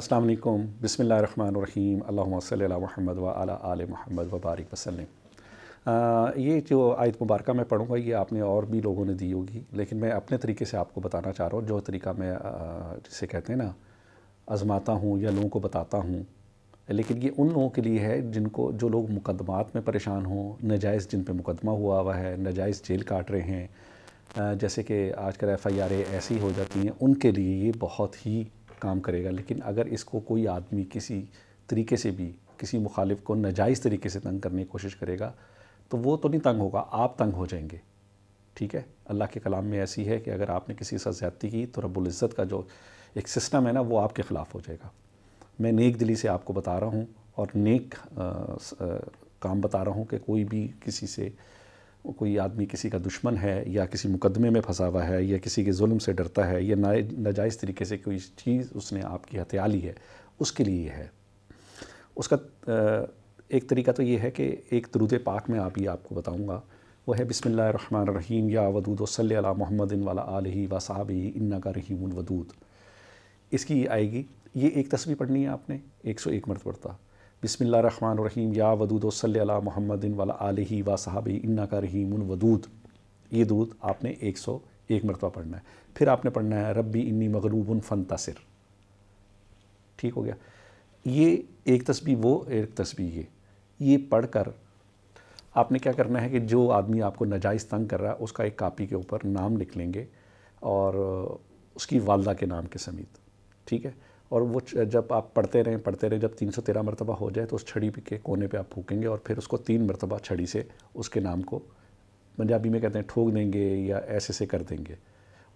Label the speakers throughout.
Speaker 1: अस्सलाम वालेकुम बिस्मिल्लाह रहमान रहीम अल्लाहुम्मा सल्ली अला मुहम्मद व अला आले मुहम्मद व बारिक वसल्लम ये जो आयत मुबारक मैं पढ़ूंगा ये आपने और भी लोगों ने दी होगी लेकिन मैं अपने तरीके से आपको बताना चाह रहा हूँ जो तरीका मैं जिसे कहते हैं ना आजमाता हूँ या लोगों को बताता हूँ लेकिन ये उन लोगों के लिए है जिनको जो लोग मुकदमात में परेशान हों नजायज़ जिन पर मुकदमा हुआ हुआ है नाजायज़ जेल काट रहे हैं जैसे कि आजकल एफ आई आर ऐसी हो जाती हैं उनके लिए ये बहुत ही काम करेगा लेकिन अगर इसको कोई आदमी किसी तरीके से भी किसी मुखालिफ को नजायज़ तरीके से तंग करने की कोशिश करेगा तो वो तो नहीं तंग होगा आप तंग हो जाएंगे ठीक है अल्लाह के कलाम में ऐसी है कि अगर आपने किसी के साथ ज़्यादती की तो रबुल्ज़त का जो एक सिस्टम है ना वो आपके ख़िलाफ़ हो जाएगा मैं नेक दिली से आपको बता रहा हूँ और नेक आ, आ, काम बता रहा हूँ कि कोई भी किसी से कोई आदमी किसी का दुश्मन है या किसी मुकदमे में फंसा हुआ है या किसी के जुल्म से डरता है या ना नाजायज़ तरीके से कोई चीज़ उसने आपकी हत्या ली है उसके लिए है उसका एक तरीका तो ये है कि एक दरुद पाक में आप ही आपको बताऊँगा वह है बिसमिल्ल रहीम या वदूद वसल मोहम्मदिन वाला आलही व साहबी इन्ना का रहीम वदूद इसकी आएगी ये एक तस्वीर पढ़नी है आपने एक सौ एक मरत पढ़ता रहीम या वदूद सल्ला महमदिन वाला ही वा साहब इन्ना का रहीम वदूद ये दूध आपने एक सौ एक मरतबा पढ़ना है फिर आपने पढ़ना है रब्बी इन्नी उन फ़न तसर ठीक हो गया ये एक तस्बी वो एक तस्बी ये ये पढ़ कर आपने क्या करना है कि जो आदमी आपको नजायज़ तंग कर रहा है उसका एक कापी के ऊपर नाम लिख लेंगे और उसकी वालदा के नाम के समीत ठीक है और वो जब आप पढ़ते रहें पढ़ते रहें जब तीन सौ तेरह मरतबा हो जाए तो उस छड़ी के कोने पे आप फूकेंगे और फिर उसको तीन मरतबा छड़ी से उसके नाम को पंजाबी में कहते हैं ठोक देंगे या ऐसे से कर देंगे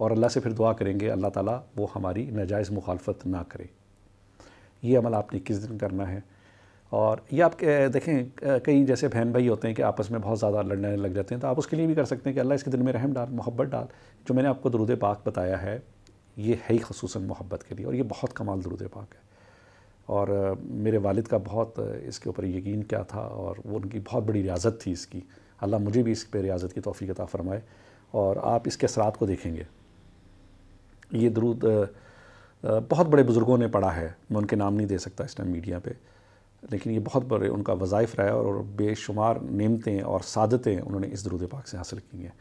Speaker 1: और अल्लाह से फिर दुआ करेंगे अल्लाह ताला वो हमारी नाजायज़ मुखालफत ना करे ये अमल आपने किस दिन करना है और ये आप देखें कई जैसे बहन भाई होते हैं कि आपस में बहुत ज़्यादा लड़ने लग जाते हैं तो आप उसके लिए भी कर सकते हैं कि अल्लाह इसके दिल में रहम डाल मोहब्बत डाल जो मैंने आपको दरूद पाक बताया है ये है ही खसूस मोहब्बत के लिए और ये बहुत कमाल दरुद पाक है और मेरे वालिद का बहुत इसके ऊपर यकीन क्या था और वो उनकी बहुत बड़ी रियाजत थी इसकी अल्लाह मुझे भी इस पर रियाजत की तोफ़ी अता फ़रमाए और आप इसके असरात को देखेंगे ये दरुद बहुत बड़े बुज़ुर्गों ने पढ़ा है मैं उनके नाम नहीं दे सकता इस टाइम मीडिया पर लेकिन ये बहुत बड़े उनका वज़ाइफ रहा है और बेशुमार नेमतें और सादतें उन्होंने इस दरुद पाक से हासिल की हैं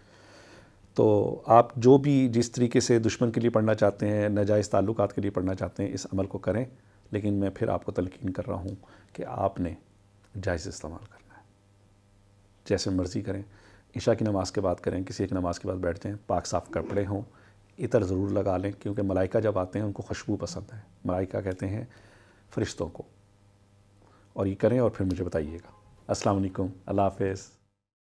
Speaker 1: तो आप जो भी जिस तरीके से दुश्मन के लिए पढ़ना चाहते हैं नजायज़ ताल्लुक के लिए पढ़ना चाहते हैं इस अमल को करें लेकिन मैं फिर आपको तलकिन कर रहा हूँ कि आपने जायज़ इस्तेमाल करना है जैसे मर्ज़ी करें ईशा की नमाज़ के बाद करें किसी एक नमाज़ के बाद बैठ जाएँ पाक साफ़ कपड़े हों इतर ज़रूर लगा लें क्योंकि मलाइका जब आते हैं उनको खुशबू पसंद है मलाइका कहते हैं फरिश्तों को और ये करें और फिर मुझे बताइएगा अस्सलाम वालेकुम अल्लाह हाफिज़